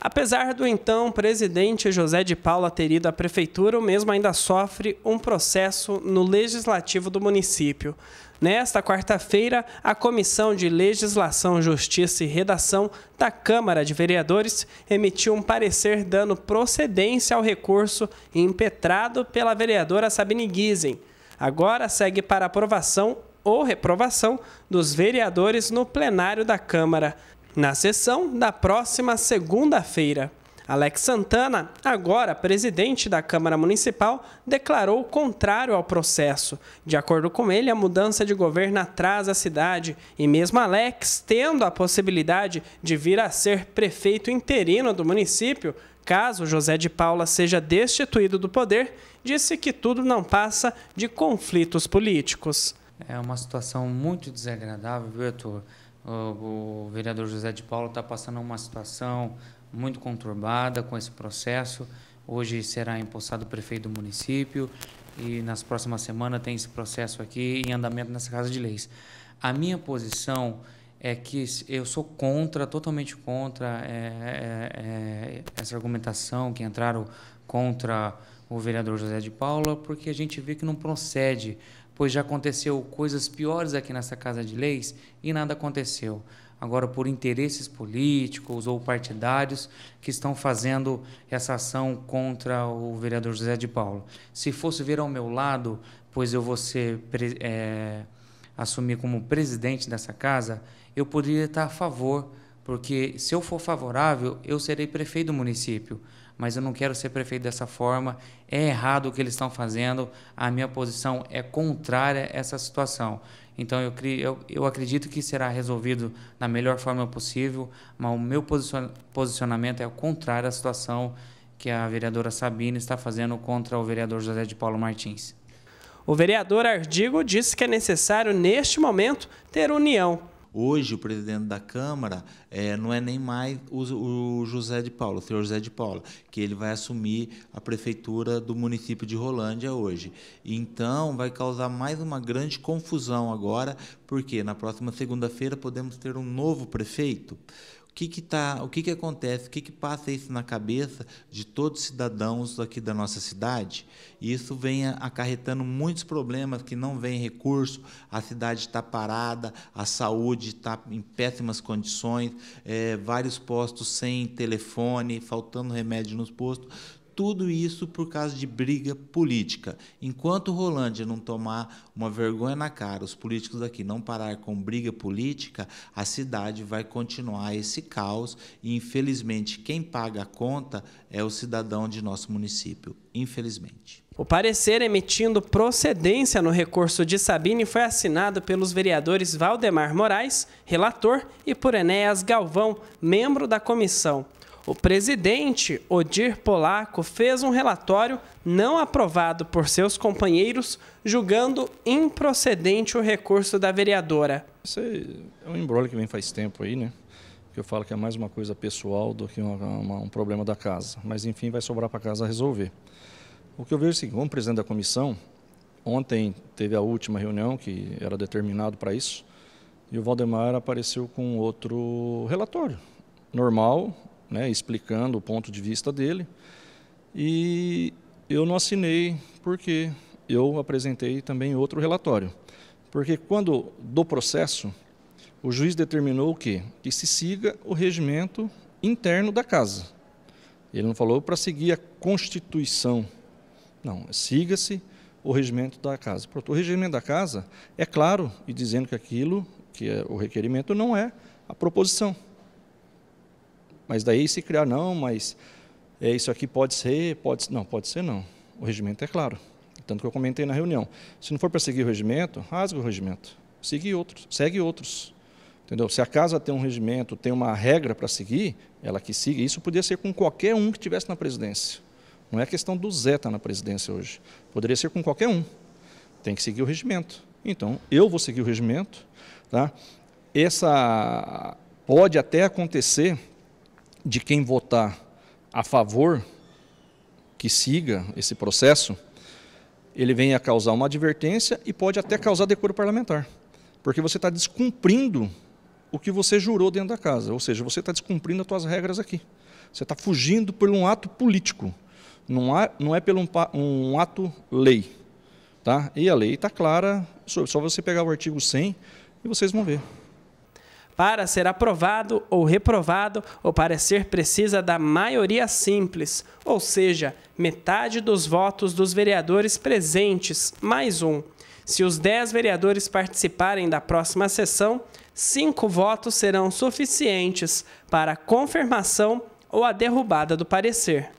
Apesar do então presidente José de Paula ter ido à prefeitura, o mesmo ainda sofre um processo no legislativo do município. Nesta quarta-feira, a Comissão de Legislação, Justiça e Redação da Câmara de Vereadores emitiu um parecer dando procedência ao recurso impetrado pela vereadora Sabine Giesen. Agora segue para aprovação ou reprovação dos vereadores no plenário da Câmara. Na sessão da próxima segunda-feira, Alex Santana, agora presidente da Câmara Municipal, declarou contrário ao processo. De acordo com ele, a mudança de governo atrasa a cidade e, mesmo Alex tendo a possibilidade de vir a ser prefeito interino do município, caso José de Paula seja destituído do poder, disse que tudo não passa de conflitos políticos. É uma situação muito desagradável, viu, Arthur? o vereador José de Paulo está passando uma situação muito conturbada com esse processo. Hoje será empossado o prefeito do município e nas próximas semanas tem esse processo aqui em andamento nessa Casa de Leis. A minha posição é que eu sou contra, totalmente contra é, é, é, essa argumentação que entraram contra o vereador José de Paula, porque a gente vê que não procede pois já aconteceu coisas piores aqui nessa Casa de Leis e nada aconteceu. Agora, por interesses políticos ou partidários que estão fazendo essa ação contra o vereador José de Paulo. Se fosse vir ao meu lado, pois eu vou ser, é, assumir como presidente dessa casa, eu poderia estar a favor porque se eu for favorável, eu serei prefeito do município, mas eu não quero ser prefeito dessa forma, é errado o que eles estão fazendo, a minha posição é contrária a essa situação. Então eu, eu, eu acredito que será resolvido da melhor forma possível, mas o meu posicionamento é o contrário à situação que a vereadora Sabine está fazendo contra o vereador José de Paulo Martins. O vereador Ardigo disse que é necessário, neste momento, ter união Hoje, o presidente da Câmara é, não é nem mais o, o José de Paula, o senhor José de Paula, que ele vai assumir a prefeitura do município de Rolândia hoje. Então, vai causar mais uma grande confusão agora, porque na próxima segunda-feira podemos ter um novo prefeito que que tá, o que, que acontece, o que, que passa isso na cabeça de todos os cidadãos aqui da nossa cidade. E isso vem acarretando muitos problemas que não vem recurso, a cidade está parada, a saúde está em péssimas condições, é, vários postos sem telefone, faltando remédio nos postos. Tudo isso por causa de briga política. Enquanto Rolândia não tomar uma vergonha na cara, os políticos daqui não parar com briga política, a cidade vai continuar esse caos e infelizmente quem paga a conta é o cidadão de nosso município, infelizmente. O parecer emitindo procedência no recurso de Sabine foi assinado pelos vereadores Valdemar Moraes, relator, e por Enéas Galvão, membro da comissão. O presidente Odir Polaco fez um relatório não aprovado por seus companheiros, julgando improcedente o recurso da vereadora. Isso é um embrolho que vem faz tempo aí, né? Que eu falo que é mais uma coisa pessoal do que uma, uma, um problema da casa. Mas enfim, vai sobrar para a casa resolver. O que eu vejo é o seguinte: como presidente da comissão, ontem teve a última reunião que era determinado para isso, e o Valdemar apareceu com outro relatório. Normal, né, explicando o ponto de vista dele. E eu não assinei porque eu apresentei também outro relatório. Porque quando do processo, o juiz determinou o quê? Que se siga o regimento interno da casa. Ele não falou para seguir a Constituição. Não, siga-se o regimento da casa. Pronto, o regimento da casa é claro e dizendo que aquilo, que é o requerimento, não é a proposição. Mas daí se criar, não, mas é, isso aqui pode ser, pode Não, pode ser não. O regimento é claro. Tanto que eu comentei na reunião. Se não for para seguir o regimento, rasga o regimento. Segue outros. Segue outros. Entendeu? Se a casa tem um regimento, tem uma regra para seguir, ela que siga. Isso podia ser com qualquer um que estivesse na presidência. Não é questão do Zé estar tá na presidência hoje. Poderia ser com qualquer um. Tem que seguir o regimento. Então, eu vou seguir o regimento. Tá? Essa pode até acontecer de quem votar a favor que siga esse processo, ele vem a causar uma advertência e pode até causar decoro parlamentar, porque você está descumprindo o que você jurou dentro da casa, ou seja, você está descumprindo as suas regras aqui. Você está fugindo por um ato político, não, há, não é pelo um, um ato lei. Tá? E a lei está clara, só você pegar o artigo 100 e vocês vão ver para ser aprovado ou reprovado, o parecer precisa da maioria simples, ou seja, metade dos votos dos vereadores presentes, mais um. Se os 10 vereadores participarem da próxima sessão, cinco votos serão suficientes para a confirmação ou a derrubada do parecer.